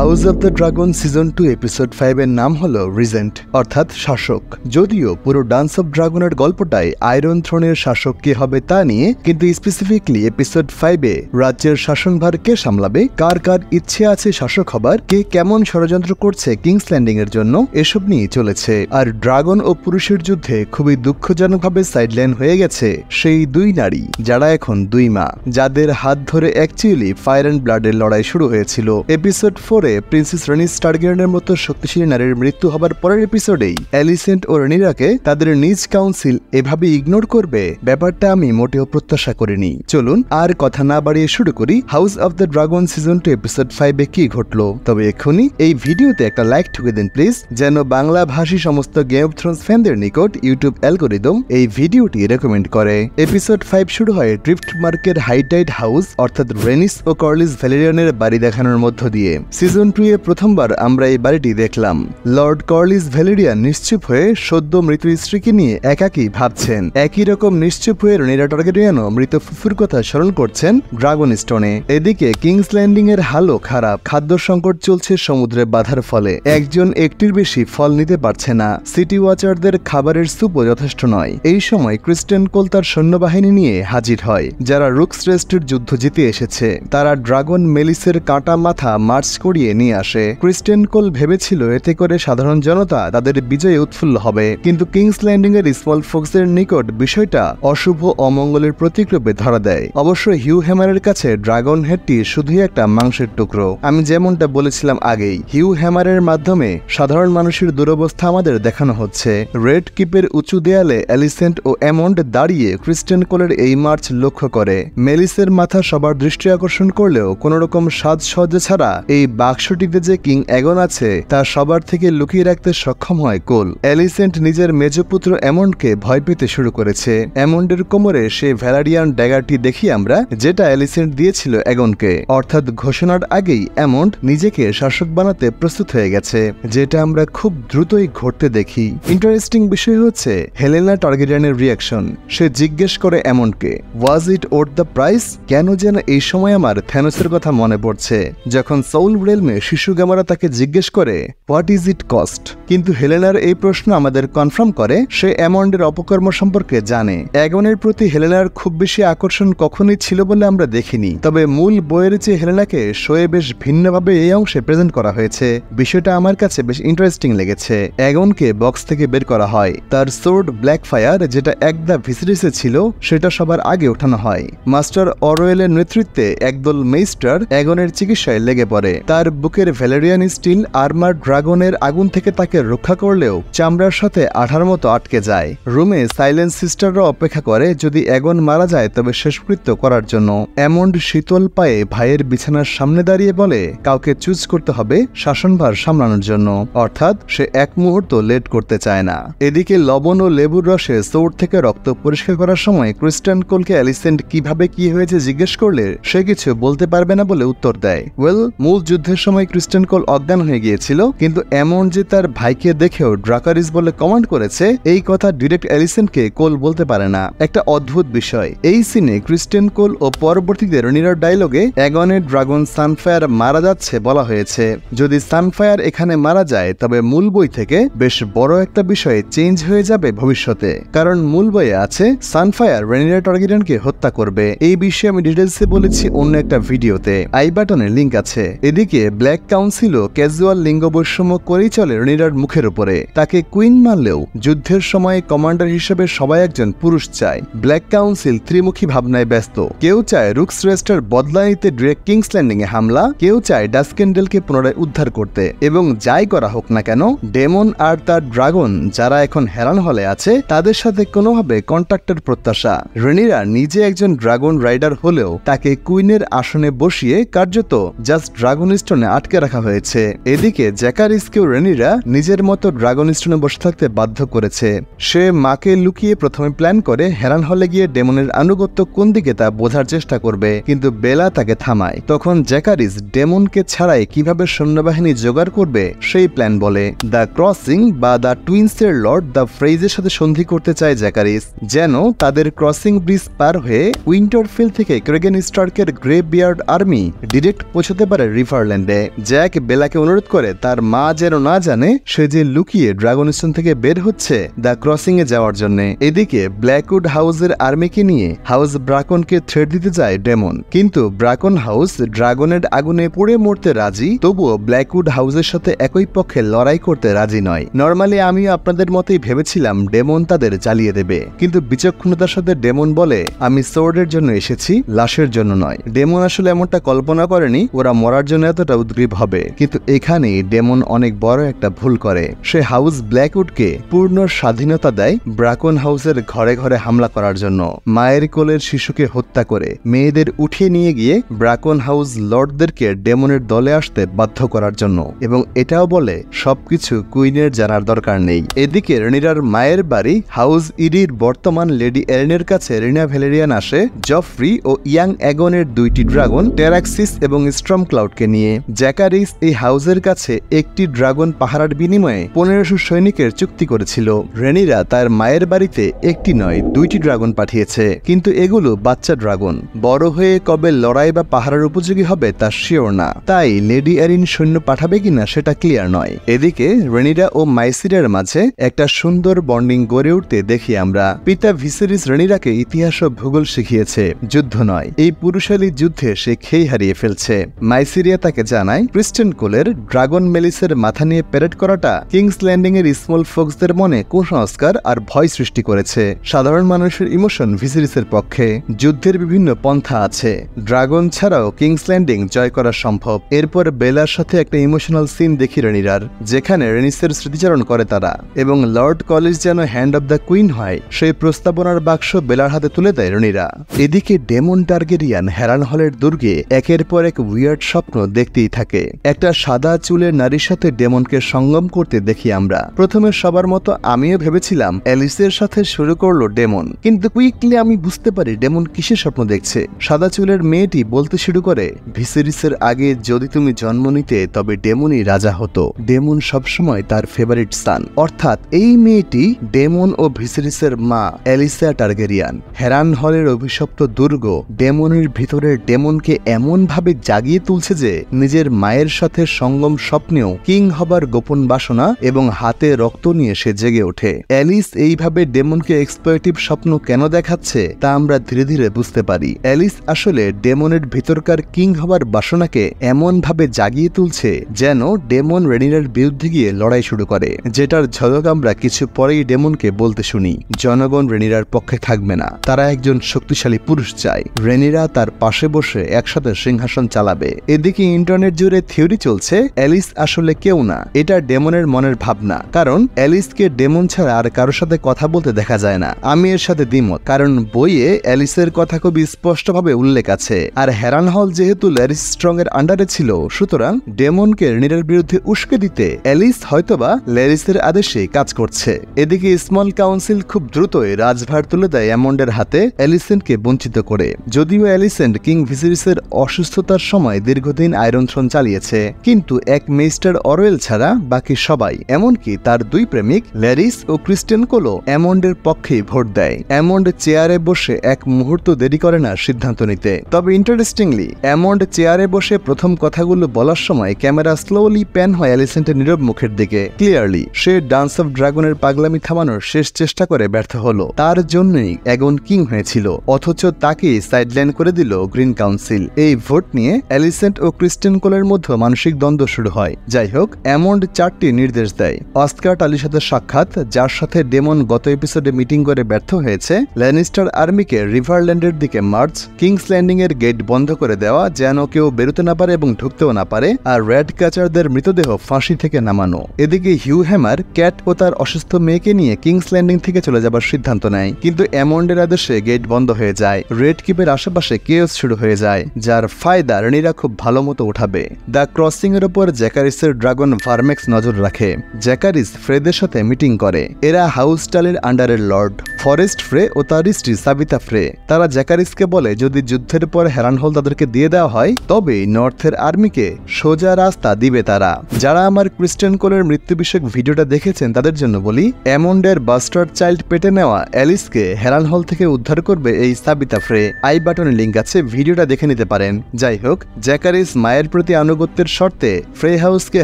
house of the dragon season two episode ফাইভের নাম হল রিজেন্ট অর্থাৎ শাসক যদিও পুরো ডান্স অব ড্রাগনের গল্পটাই আয়রন থ্রোনের শাসক কে হবে তা নিয়ে কিন্তু স্পেসিফিকলি এপিসোড ফাইভে রাজ্যের শাসনভার কে সামলাবে কার কার ইচ্ছে আছে শাসক হবার কে কেমন ষড়যন্ত্র করছে কিংস ল্যান্ডিং এর জন্য এসব নিয়ে চলেছে আর ড্রাগন ও পুরুষের যুদ্ধে খুবই দুঃখজনকভাবে সাইডলাইন হয়ে গেছে সেই দুই নারী যারা এখন দুই মা যাদের হাত ধরে অ্যাকচুয়ালি ফায়ার অ্যান্ড ব্লাডের লড়াই শুরু হয়েছিল এপিসোড ফোর পরে প্রিন্সেস রেনি স্টারগিয়ানের মতো শক্তিশালী নারীর মৃত্যু হবার পরের এপিসোডেই অ্যালিসেন্ট ও রেনিরাকে তাদের নিজ কাউন্সিল এভাবে ইগনোর করবে ব্যাপারটা আমি মোটেও প্রত্যাশা করিনি চলুন আর কথা না বাড়িয়ে শুরু করি house of the dragon season two episode ফাইভে কি ঘটল তবে এখনই এই ভিডিওতে একটা লাইক ঠুকে দিন প্লিজ যেন বাংলা ভাষী সমস্ত গেম অফ থ্রোনস ফ্যানদের নিকট ইউটিউব অ্যালগোরিদম এই ভিডিওটি রেকমেন্ড করে এপিসোড ফাইভ শুরু হয় ড্রিফট মার্কের হাইটাইড হাউস অর্থাৎ রেনিস ও কর্লিস ভ্যালেরিয়ানের বাড়ি দেখানোর মধ্য দিয়ে সিজন সিজন টু এ প্রথমবার আমরা এই বাড়িটি দেখলাম লর্ড কর্লিস ভ্যালেরিয়া নিশ্চুপ হয়ে সদ্য মৃত স্ত্রীকে নিয়ে একাকি ভাবছেন একই রকম নিশ্চুপ হয়ে রনিরা টার্গেরিয়ানও মৃত ফুফুর কথা স্মরণ করছেন ড্রাগন স্টোনে এদিকে কিংস ল্যান্ডিং এর হালও খারাপ খাদ্য সংকট চলছে সমুদ্রে বাধার ফলে একজন একটির বেশি ফল নিতে পারছে না সিটি ওয়াচারদের খাবারের সুপও যথেষ্ট নয় এই সময় ক্রিস্টেন কোল তার সৈন্যবাহিনী নিয়ে হাজির হয় যারা রুক্স রেস্টের যুদ্ধ জিতে এসেছে তারা ড্রাগন মেলিসের কাটা মাথা মার্চ করিয়ে ফিরিয়ে নিয়ে আসে ক্রিস্টিয়ান কোল ভেবেছিল এতে করে সাধারণ জনতা তাদের বিজয়ে উৎফুল্ল হবে কিন্তু কিংস ল্যান্ডিং এর স্মল ফোক্সের নিকট বিষয়টা অশুভ অমঙ্গলের প্রতীক রূপে ধরা দেয় অবশ্য হিউ হ্যামারের কাছে ড্রাগন হেডটি শুধুই একটা মাংসের টুকরো আমি যেমনটা বলেছিলাম আগেই হিউ হ্যামারের মাধ্যমে সাধারণ মানুষের দুরবস্থা আমাদের দেখানো হচ্ছে রেড কিপের উঁচু দেয়ালে অ্যালিসেন্ট ও অ্যামন্ড দাঁড়িয়ে ক্রিস্টেন কোলের এই মার্চ লক্ষ্য করে মেলিসের মাথা সবার দৃষ্টি আকর্ষণ করলেও কোনোরকম সাজসজ্জা ছাড়া এই বাঘ বাক্সটিতে যে কিং অ্যাগন আছে তা সবার থেকে লুকিয়ে রাখতে সক্ষম হয় কোল অ্যালিসেন্ট নিজের মেজপুত্র অ্যামন্ডকে ভয় পেতে শুরু করেছে অ্যামন্ডের কোমরে সে ভ্যালারিয়ান ড্যাগারটি দেখি আমরা যেটা অ্যালিসেন্ট দিয়েছিল অ্যাগনকে অর্থাৎ ঘোষণার আগেই অ্যামন্ড নিজেকে শাসক বানাতে প্রস্তুত হয়ে গেছে যেটা আমরা খুব দ্রুতই ঘটতে দেখি ইন্টারেস্টিং বিষয় হচ্ছে হেলেনা টার্গেরিয়ানের রিয়াকশন সে জিজ্ঞেস করে অ্যামন্ডকে ওয়াজ ইট ওট দ্য প্রাইস কেন যেন এই সময় আমার থ্যানোসের কথা মনে পড়ছে যখন সৌল ব্রেল ফিল্মে শিশু গ্যামারা তাকে জিজ্ঞেস করে হোয়াট ইজ ইট কস্ট কিন্তু হেলেনার এই প্রশ্ন আমাদের কনফার্ম করে সে অ্যামন্ডের অপকর্ম সম্পর্কে জানে অ্যাগনের প্রতি হেলেনার খুব বেশি আকর্ষণ কখনই ছিল বলে আমরা দেখিনি তবে মূল বইয়ের চেয়ে হেলেনাকে শোয়ে বেশ ভিন্নভাবে এই অংশে প্রেজেন্ট করা হয়েছে বিষয়টা আমার কাছে বেশ ইন্টারেস্টিং লেগেছে অ্যাগনকে বক্স থেকে বের করা হয় তার সোর্ড ব্ল্যাক ফায়ার যেটা একদা ভিসিডিসে ছিল সেটা সবার আগে ওঠানো হয় মাস্টার অরওয়েলের নেতৃত্বে একদল মেইস্টার অ্যাগনের চিকিৎসায় লেগে পড়ে তার তার বুকের ভ্যালেরিয়ান স্টিল আর্মার ড্রাগনের আগুন থেকে তাকে রক্ষা করলেও চামড়ার সাথে আঠার মতো আটকে যায় রুমে সাইলেন্স সিস্টাররা অপেক্ষা করে যদি এগন মারা যায় তবে শেষকৃত্য করার জন্য এমন্ড শীতল পায়ে ভাইয়ের বিছানার সামনে দাঁড়িয়ে বলে কাউকে চুজ করতে হবে শাসনভার সামলানোর জন্য অর্থাৎ সে এক মুহূর্ত লেট করতে চায় না এদিকে লবণ ও লেবুর রসে সোর থেকে রক্ত পরিষ্কার করার সময় ক্রিস্টান কোলকে অ্যালিসেন্ট কিভাবে কি হয়েছে জিজ্ঞেস করলে সে কিছু বলতে পারবে না বলে উত্তর দেয় ওয়েল মূল যুদ্ধে যুদ্ধের সময় ক্রিস্টেন কোল অজ্ঞান হয়ে গিয়েছিল কিন্তু এমন যে তার ভাইকে দেখেও ড্রাকারিস বলে কমান্ড করেছে এই কথা ডিরেক্ট অ্যালিসনকে কোল বলতে পারে না একটা অদ্ভুত বিষয় এই সিনে ক্রিস্টেন কোল ও পরবর্তীতে রনিরার ডায়লগে অ্যাগনের ড্রাগন সানফায়ার মারা যাচ্ছে বলা হয়েছে যদি সানফায়ার এখানে মারা যায় তবে মূল বই থেকে বেশ বড় একটা বিষয়ে চেঞ্জ হয়ে যাবে ভবিষ্যতে কারণ মূল বইয়ে আছে সানফায়ার রেনিরা টার্গেটনকে হত্যা করবে এই বিষয়ে আমি ডিটেলসে বলেছি অন্য একটা ভিডিওতে আই বাটনের লিঙ্ক আছে এদিকে ব্ল্যাক কাউন্সিলও ক্যাজুয়াল লিঙ্গ বৈষম্য করেই চলে রনিরার মুখের উপরে তাকে কুইন মানলেও যুদ্ধের সময়ে কমান্ডার হিসেবে সবাই একজন পুরুষ চায় ব্ল্যাক কাউন্সিল ত্রিমুখী ভাবনায় ব্যস্ত কেউ চায় রুক্স রেস্টার বদলা নিতে ড্রেক কিংস ল্যান্ডিং এ হামলা কেউ চায় ডাস্কেন্ডেলকে পুনরায় উদ্ধার করতে এবং যাই করা হোক না কেন ডেমন আর তার ড্রাগন যারা এখন হেরান হলে আছে তাদের সাথে কোনোভাবে কন্ট্রাক্টের প্রত্যাশা রেনিরা নিজে একজন ড্রাগন রাইডার হলেও তাকে কুইনের আসনে বসিয়ে কার্যত জাস্ট ড্রাগনিস্ট স্টোনে আটকে রাখা হয়েছে এদিকে জ্যাকারিসকে রেনিরা নিজের মতো ড্রাগন স্টোনে বসে থাকতে বাধ্য করেছে সে মাকে লুকিয়ে প্রথমে প্ল্যান করে হেরান হলে গিয়ে ডেমনের আনুগত্য কোন দিকে তা বোঝার চেষ্টা করবে কিন্তু বেলা তাকে থামায় তখন জ্যাকারিস ডেমনকে ছাড়াই কিভাবে সৈন্যবাহিনী জোগাড় করবে সেই প্ল্যান বলে দ্য ক্রসিং বা দ্য টুইন্সের লর্ড দ্য ফ্রেজের সাথে সন্ধি করতে চায় জ্যাকারিস যেন তাদের ক্রসিং ব্রিজ পার হয়ে উইন্টারফিল থেকে ক্রেগেন স্টার্কের গ্রে বিয়ার্ড আর্মি ডিরেক্ট পৌঁছতে পারে রিভারল্যান্ড দেয় জ্যাক বেলাকে অনুরোধ করে তার মা যেন না জানে সে যে লুকিয়ে ড্রাগন স্টোন থেকে বের হচ্ছে দ্য ক্রসিং এ যাওয়ার জন্য এদিকে ব্ল্যাকউড হাউসের আর্মিকে নিয়ে হাউস ব্রাকনকে থ্রেড দিতে যায় ডেমন কিন্তু ব্রাকন হাউস ড্রাগনের আগুনে পুড়ে মরতে রাজি তবুও ব্ল্যাকউড হাউসের সাথে একই পক্ষে লড়াই করতে রাজি নয় নর্মালি আমি আপনাদের মতেই ভেবেছিলাম ডেমন তাদের চালিয়ে দেবে কিন্তু বিচক্ষণতার সাথে ডেমন বলে আমি সোর্ডের জন্য এসেছি লাশের জন্য নয় ডেমন আসলে এমনটা কল্পনা করেনি ওরা মরার জন্য এতটা উদ্গ্রীব হবে কিন্তু এখানে ডেমন অনেক বড় একটা ভুল করে সে হাউস ব্ল্যাকউডকে পূর্ণ স্বাধীনতা দেয় ব্রাকন হাউসের ঘরে ঘরে হামলা করার জন্য মায়ের কোলের শিশুকে হত্যা করে মেয়েদের উঠিয়ে নিয়ে গিয়ে ব্রাকন হাউস লর্ডদেরকে ডেমনের দলে আসতে বাধ্য করার জন্য এবং এটাও বলে সবকিছু কুইনের জানার দরকার নেই এদিকে রেনিরার মায়ের বাড়ি হাউস ইডির বর্তমান লেডি এলনের কাছে রিনা ভ্যালেরিয়ান আসে জফরি ও ইয়াং অ্যাগনের দুইটি ড্রাগন টেরাক্সিস এবং স্ট্রম ক্লাউডকে নিয়ে জ্যাকারিস এই হাউজের কাছে একটি ড্রাগন পাহারার বিনিময়ে পনেরোশো সৈনিকের চুক্তি করেছিল রেনিরা তার মায়ের বাড়িতে একটি নয় দুইটি ড্রাগন পাঠিয়েছে কিন্তু এগুলো বাচ্চা ড্রাগন বড় হয়ে কবে লড়াই বা পাহারার উপযোগী হবে তা শিওর না তাই লেডি অ্যারিন সৈন্য পাঠাবে কিনা সেটা ক্লিয়ার নয় এদিকে রেনিরা ও মাইসিরের মাঝে একটা সুন্দর বন্ডিং গড়ে উঠতে দেখি আমরা পিতা ভিসেরিস রেনিরাকে ইতিহাস ও ভূগোল শিখিয়েছে যুদ্ধ নয় এই পুরুষালী যুদ্ধে সে খেই হারিয়ে ফেলছে মাইসিরিয়া তাকে জানায় ক্রিস্টেন কোলের ড্রাগন মেলিসের মাথা নিয়ে প্যারেড করাটা কিংস ল্যান্ডিং এর স্মল ফোক্সদের মনে কুসংস্কার আর ভয় সৃষ্টি করেছে সাধারণ মানুষের ইমোশন ভিসিরিসের পক্ষে যুদ্ধের বিভিন্ন পন্থা আছে ড্রাগন ছাড়াও কিংস ল্যান্ডিং জয় করা সম্ভব এরপর বেলার সাথে একটা ইমোশনাল সিন দেখি রেনিরার যেখানে রেনিসের স্মৃতিচারণ করে তারা এবং লর্ড কলেজ যেন হ্যান্ড অব দ্য কুইন হয় সেই প্রস্তাবনার বাক্স বেলার হাতে তুলে দেয় রেনিরা এদিকে ডেমন টার্গেরিয়ান হ্যারান হলের দুর্গে একের পর এক উইয়ার্ড স্বপ্ন দেখতে দেখতেই থাকে একটা সাদা চুলের নারীর সাথে ডেমনকে সঙ্গম করতে দেখি আমরা প্রথমে সবার মতো আমিও ভেবেছিলাম অ্যালিসের সাথে শুরু করলো ডেমন কিন্তু কুইকলি আমি বুঝতে পারি ডেমন কিসের স্বপ্ন দেখছে সাদা চুলের মেয়েটি বলতে শুরু করে ভিসেরিসের আগে যদি তুমি জন্ম নিতে তবে ডেমনই রাজা হতো ডেমন সবসময় তার ফেভারিট স্থান অর্থাৎ এই মেয়েটি ডেমন ও ভিসেরিসের মা অ্যালিসা টার্গেরিয়ান হেরান হলের অভিশপ্ত দুর্গ ডেমনের ভিতরের ডেমনকে এমনভাবে জাগিয়ে তুলছে যে নিজের মায়ের সাথে সঙ্গম স্বপ্নেও কিং হবার গোপন বাসনা এবং হাতে রক্ত নিয়ে সে জেগে ওঠে অ্যালিস এইভাবে ডেমনকে এক্সপয়েটিভ স্বপ্ন কেন দেখাচ্ছে তা আমরা ধীরে ধীরে বুঝতে পারি অ্যালিস আসলে ডেমনের ভিতরকার কিং হবার বাসনাকে এমনভাবে জাগিয়ে তুলছে যেন ডেমন রেনিরার বিরুদ্ধে গিয়ে লড়াই শুরু করে যেটার ঝলক আমরা কিছু পরেই ডেমনকে বলতে শুনি জনগণ রেনিরার পক্ষে থাকবে না তারা একজন শক্তিশালী পুরুষ চায় রেনিরা তার পাশে বসে একসাথে সিংহাসন চালাবে এদিকে ইন্টার ইন্টারনেট জুড়ে থিওরি চলছে অ্যালিস আসলে কেউ না এটা ডেমনের মনের ভাবনা কারণ অ্যালিসকে ডেমন ছাড়া আর কারোর সাথে কথা বলতে দেখা যায় না আমি এর সাথে দ্বিমত কারণ বইয়ে অ্যালিসের কথা খুব স্পষ্টভাবে উল্লেখ আছে আর হ্যারান হল যেহেতু ল্যারিস স্ট্রং এর আন্ডারে ছিল সুতরাং ডেমনকে রেনের বিরুদ্ধে উস্কে দিতে অ্যালিস হয়তোবা ল্যারিসের আদেশে কাজ করছে এদিকে স্মল কাউন্সিল খুব দ্রুতই রাজভার তুলে দেয় অ্যামন্ডের হাতে অ্যালিসেন্টকে বঞ্চিত করে যদিও অ্যালিসেন্ট কিং ভিসিরিসের অসুস্থতার সময় দীর্ঘদিন আয়রন নিয়ন্ত্রণ চালিয়েছে কিন্তু এক মিস্টার অরওয়েল ছাড়া বাকি সবাই এমনকি তার দুই প্রেমিক ল্যারিস ও ক্রিস্টেন কোলো অ্যামন্ডের পক্ষেই ভোট দেয় অ্যামন্ড চেয়ারে বসে এক মুহূর্ত দেরি করে না সিদ্ধান্ত নিতে তবে ইন্টারেস্টিংলি অ্যামন্ড চেয়ারে বসে প্রথম কথাগুলো বলার সময় ক্যামেরা স্লোলি প্যান হয় অ্যালিসেন্টের নীরব মুখের দিকে ক্লিয়ারলি সে ডান্স অফ ড্রাগনের পাগলামি থামানোর শেষ চেষ্টা করে ব্যর্থ হল তার জন্যই অ্যাগন কিং হয়েছিল অথচ তাকে সাইডলাইন করে দিল গ্রিন কাউন্সিল এই ভোট নিয়ে অ্যালিসেন্ট ও ক্রিস্টেন কোলের মধ্যে মানসিক দ্বন্দ্ব শুরু হয় যাই হোক অ্যামন্ড চারটি নির্দেশ দেয় অস্কার টালির সাথে সাক্ষাৎ যার সাথে ডেমন গত এপিসোডে মিটিং করে ব্যর্থ হয়েছে ল্যানিস্টার আর্মিকে রিভারল্যান্ডের দিকে মার্চ কিংস ল্যান্ডিং এর গেট বন্ধ করে দেওয়া যেন কেউ বেরোতে না পারে এবং ঢুকতেও না পারে আর র্যাড ক্যাচারদের মৃতদেহ ফাঁসি থেকে নামানো এদিকে হিউ হ্যামার ক্যাট ও তার অসুস্থ মেয়েকে নিয়ে কিংস ল্যান্ডিং থেকে চলে যাবার সিদ্ধান্ত নেয় কিন্তু অ্যামন্ডের আদেশে গেট বন্ধ হয়ে যায় রেড কিপের আশেপাশে কেস শুরু হয়ে যায় যার ফায়দা রানীরা খুব ভালো মতো উঠাবে হবে দ্য ক্রসিং এর উপর জ্যাকারিসের ড্রাগন ফার্মেক্স নজর রাখে জ্যাকারিস ফ্রেদের সাথে মিটিং করে এরা হাউস টালের আন্ডারের লর্ড ফরেস্ট ফ্রে ও তার স্ত্রী সাবিতা ফ্রে তারা জ্যাকারিসকে বলে যদি যুদ্ধের পর হল তাদেরকে দিয়ে দেওয়া হয় তবে নর্থের আর্মিকে সোজা রাস্তা দিবে তারা যারা আমার ক্রিস্টেন কোলের মৃত্যু বিষয়ক ভিডিওটা দেখেছেন তাদের জন্য বলি অ্যামন্ডের বাস্টার চাইল্ড পেটে নেওয়া অ্যালিসকে হল থেকে উদ্ধার করবে এই সাবিতা ফ্রে আই বাটনের লিঙ্ক আছে ভিডিওটা দেখে নিতে পারেন যাই হোক জ্যাকারিস মায়ের প্রতি আনুগত্যের শর্তে ফ্রে হাউসকে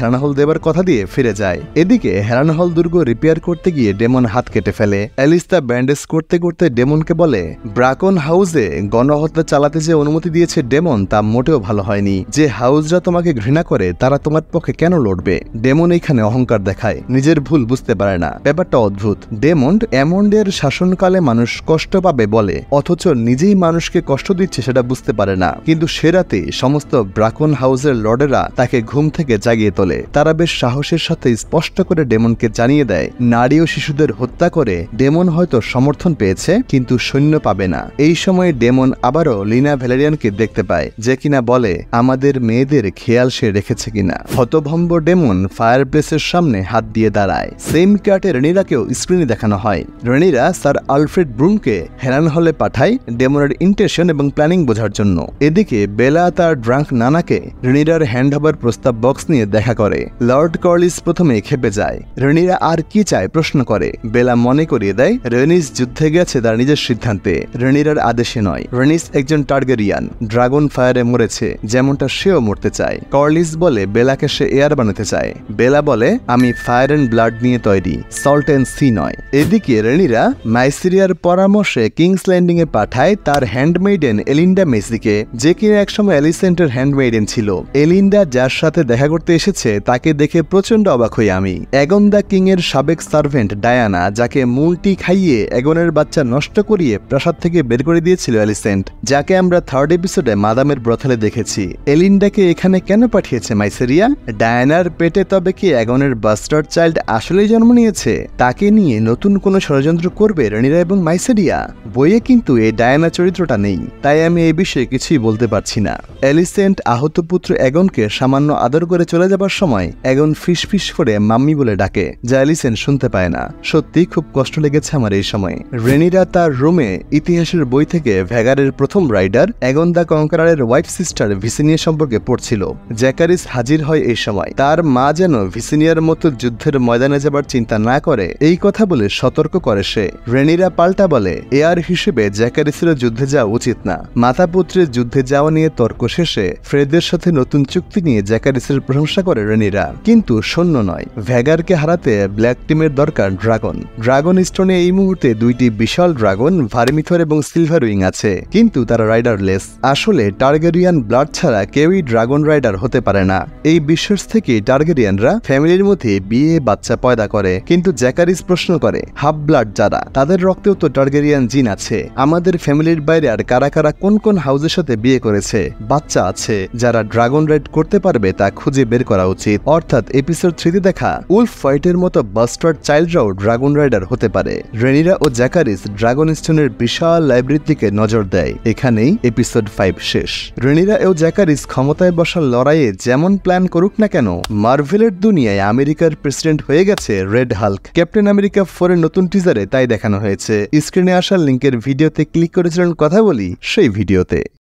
হ্যারানহল দেবার কথা দিয়ে ফিরে যায় এদিকে হ্যারানহল দুর্গ রিপেয়ার করতে গিয়ে ডেমন হাত কেটে ফেলে অ্যালিস্তা ব্যান্ডেজ করতে করতে ডেমনকে বলে ব্রাকন হাউসে গণহত্যা চালাতে যে অনুমতি দিয়েছে ডেমন তা মোটেও ভালো হয়নি যে হাউসরা তোমাকে ঘৃণা করে তারা তোমার পক্ষে কেন লড়বে ডেমন এখানে অহংকার দেখায় নিজের ভুল বুঝতে পারে না ব্যাপারটা অদ্ভুত ডেমন্ড অ্যামন্ডের শাসনকালে মানুষ কষ্ট পাবে বলে অথচ নিজেই মানুষকে কষ্ট দিচ্ছে সেটা বুঝতে পারে না কিন্তু সে রাতে সমস্ত ব্রাকন হাউস হাউজের লর্ডেরা তাকে ঘুম থেকে জাগিয়ে তোলে তারা বেশ সাহসের সাথে স্পষ্ট করে ডেমনকে জানিয়ে দেয় নারী ও শিশুদের হত্যা করে ডেমন হয়তো সমর্থন পেয়েছে কিন্তু সৈন্য পাবে না এই সময়ে ডেমন আবারও লিনা ভ্যালেরিয়ানকে দেখতে পায় যে কিনা বলে আমাদের মেয়েদের খেয়াল সে রেখেছে কিনা হতভম্ব ডেমন ফায়ার প্লেসের সামনে হাত দিয়ে দাঁড়ায় সেম কার্টে রেনিরাকেও স্ক্রিনে দেখানো হয় রেনিরা স্যার আলফ্রেড ব্রুমকে হেরান হলে পাঠায় ডেমনের ইন্টেশন এবং প্ল্যানিং বোঝার জন্য এদিকে বেলা তার ড্রাঙ্ক নানাকে রেনিরার হ্যান্ড হবার প্রস্তাব বক্স নিয়ে দেখা করে লর্ড কর্লিস প্রথমে খেপে যায় রেনিরা আর কি চায় প্রশ্ন করে বেলা মনে করিয়ে দেয় রেনিস যুদ্ধে গেছে তার নিজের সিদ্ধান্তে রেনিরার আদেশে নয় রেনিস একজন টার্গেরিয়ান ড্রাগন ফায়ারে মরেছে যেমনটা সেও মরতে চায় কর্লিস বলে বেলাকে সে এয়ার বানাতে চায় বেলা বলে আমি ফায়ার অ্যান্ড ব্লাড নিয়ে তৈরি সল্ট অ্যান্ড সি নয় এদিকে রেনিরা মাইসিরিয়ার পরামর্শে কিংস ল্যান্ডিংয়ে পাঠায় তার হ্যান্ডমেইডেন এলিন্ডা মেসিকে যে কিনা একসময় অ্যালিসেন্টের হ্যান্ডমেইডেন ছিল এলিন্ডা যার সাথে দেখা করতে এসেছে তাকে দেখে প্রচণ্ড অবাক হই আমি এগন দ্য এর সাবেক সার্ভেন্ট ডায়ানা যাকে মুলটি খাইয়ে এগনের বাচ্চা নষ্ট করিয়ে প্রাসাদ থেকে বের করে দিয়েছিল অ্যালিসেন্ট যাকে আমরা থার্ড এপিসোডে মাদামের ব্রথলে দেখেছি এলিন্ডাকে এখানে কেন পাঠিয়েছে মাইসেরিয়া ডায়ানার পেটে তবে কি এগনের বাস্টার চাইল্ড আসলেই জন্ম নিয়েছে তাকে নিয়ে নতুন কোনো ষড়যন্ত্র করবে রানিরা এবং মাইসেরিয়া বইয়ে কিন্তু এই ডায়ানা চরিত্রটা নেই তাই আমি এই বিষয়ে কিছুই বলতে পারছি না অ্যালিসেন্ট আহত পুত্র এগনকে সামান্য আদর করে চলে যাবার সময় এগন ফিসফিস করে মাম্মি বলে ডাকে যা অ্যালিসেন শুনতে পায় না সত্যি খুব কষ্ট লেগেছে আমার এই সময় রেনিরা তার রুমে ইতিহাসের বই থেকে ভ্যাগারের প্রথম রাইডার এগন দ্য কঙ্কারারের ওয়াইফ সিস্টার ভিসিনিয়া সম্পর্কে পড়ছিল জ্যাকারিস হাজির হয় এই সময় তার মা যেন ভিসিনিয়ার মতো যুদ্ধের ময়দানে যাবার চিন্তা না করে এই কথা বলে সতর্ক করে সে রেনিরা পাল্টা বলে এয়ার হিসেবে জ্যাকারিসের যুদ্ধে যাওয়া উচিত না মাতা পুত্রের যুদ্ধে যাওয়া নিয়ে তর্ক শেষে ফ্রেদের সাথে নতুন চুক্তি নিয়ে জ্যাকারিসের প্রশংসা করে রেনিরা কিন্তু শূন্য নয় ভ্যাগারকে হারাতে ব্ল্যাক টিমের দরকার ড্রাগন ড্রাগন স্টোনে এই মুহূর্তে দুইটি বিশাল ড্রাগন ভারমিথর এবং সিলভার উইং আছে কিন্তু তারা রাইডারলেস আসলে টার্গেরিয়ান ব্লাড ছাড়া কেউই ড্রাগন রাইডার হতে পারে না এই বিশ্বাস থেকে টার্গেরিয়ানরা ফ্যামিলির মধ্যে বিয়ে বাচ্চা পয়দা করে কিন্তু জ্যাকারিস প্রশ্ন করে হাফ ব্লাড যারা তাদের রক্তেও তো টার্গেরিয়ান জিন আছে আমাদের ফ্যামিলির বাইরে আর কারা কারা কোন কোন হাউজের সাথে বিয়ে করেছে বাচ্চা আছে যারা ড্রাগন রাইড করতে পারবে তা খুঁজে বের করা উচিত অর্থাৎ এপিসোড থ্রিতে দেখা উলফ ফাইটের মতো বাস্টার্ড চাইল্ডরাও ড্রাগন রাইডার হতে পারে রেনিরা ও জ্যাকারিস ড্রাগন স্টোনের বিশাল লাইব্রেরির দিকে নজর দেয় এখানেই এপিসোড ফাইভ শেষ রেনিরা ও জ্যাকারিস ক্ষমতায় বসার লড়াইয়ে যেমন প্ল্যান করুক না কেন মার্ভেলের দুনিয়ায় আমেরিকার প্রেসিডেন্ট হয়ে গেছে রেড হাল্ক ক্যাপ্টেন আমেরিকা ফোরের নতুন টিজারে তাই দেখানো হয়েছে স্ক্রিনে আসার লিঙ্কের ভিডিওতে ক্লিক করেছিলেন কথা বলি সেই ভিডিওতে